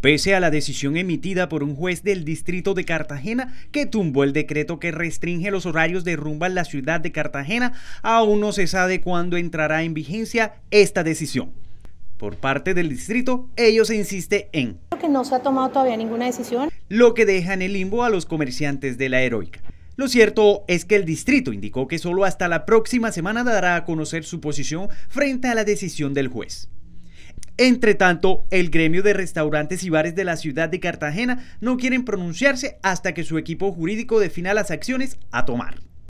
Pese a la decisión emitida por un juez del distrito de Cartagena que tumbó el decreto que restringe los horarios de rumba en la ciudad de Cartagena, aún no se sabe cuándo entrará en vigencia esta decisión. Por parte del distrito, ellos insisten en... Porque no se ha tomado todavía ninguna decisión. Lo que deja en el limbo a los comerciantes de la heroica. Lo cierto es que el distrito indicó que solo hasta la próxima semana dará a conocer su posición frente a la decisión del juez. Entre tanto, el gremio de restaurantes y bares de la ciudad de Cartagena no quieren pronunciarse hasta que su equipo jurídico defina las acciones a tomar.